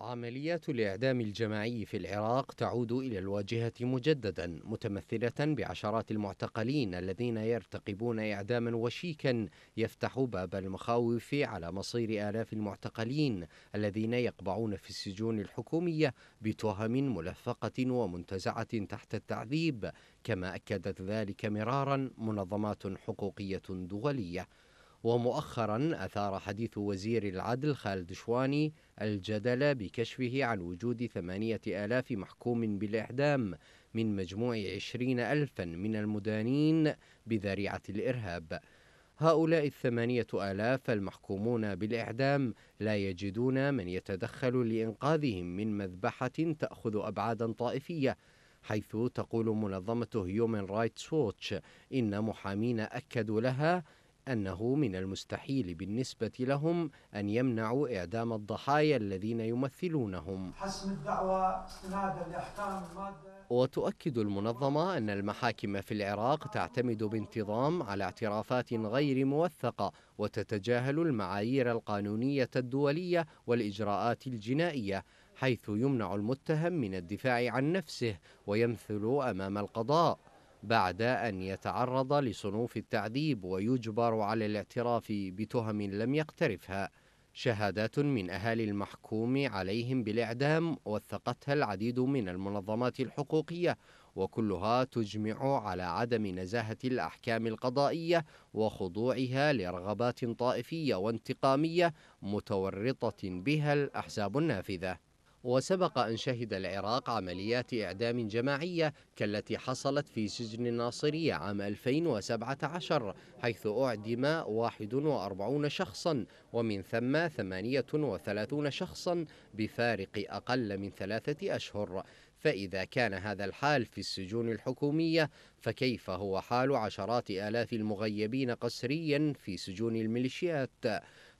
عمليات الإعدام الجماعي في العراق تعود إلى الواجهة مجددا متمثلة بعشرات المعتقلين الذين يرتقبون إعداما وشيكا يفتح باب المخاوف على مصير آلاف المعتقلين الذين يقبعون في السجون الحكومية بتهم ملفقة ومنتزعة تحت التعذيب كما أكدت ذلك مرارا منظمات حقوقية دولية ومؤخرا أثار حديث وزير العدل خالد شواني الجدل بكشفه عن وجود ثمانية آلاف محكوم بالإعدام من مجموع عشرين ألفا من المدانين بذريعة الإرهاب هؤلاء الثمانية آلاف المحكومون بالإعدام لا يجدون من يتدخل لإنقاذهم من مذبحة تأخذ أبعادا طائفية حيث تقول منظمة هيومن رايتس ووتش إن محامين أكدوا لها أنه من المستحيل بالنسبة لهم أن يمنعوا إعدام الضحايا الذين يمثلونهم حسم الدعوة استنادا لأحكام المادة وتؤكد المنظمة أن المحاكم في العراق تعتمد بانتظام على اعترافات غير موثقة وتتجاهل المعايير القانونية الدولية والإجراءات الجنائية حيث يمنع المتهم من الدفاع عن نفسه ويمثل أمام القضاء بعد أن يتعرض لصنوف التعذيب ويجبر على الاعتراف بتهم لم يقترفها شهادات من أهالي المحكوم عليهم بالإعدام وثقتها العديد من المنظمات الحقوقية وكلها تجمع على عدم نزاهة الأحكام القضائية وخضوعها لرغبات طائفية وانتقامية متورطة بها الأحزاب النافذة وسبق أن شهد العراق عمليات إعدام جماعية كالتي حصلت في سجن الناصرية عام 2017 حيث أعدم 41 شخصا ومن ثم 38 شخصا بفارق أقل من ثلاثة أشهر فإذا كان هذا الحال في السجون الحكومية فكيف هو حال عشرات آلاف المغيبين قسريا في سجون الميليشيات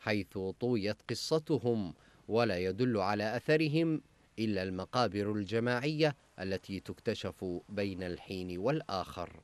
حيث طويت قصتهم؟ ولا يدل على أثرهم إلا المقابر الجماعية التي تكتشف بين الحين والآخر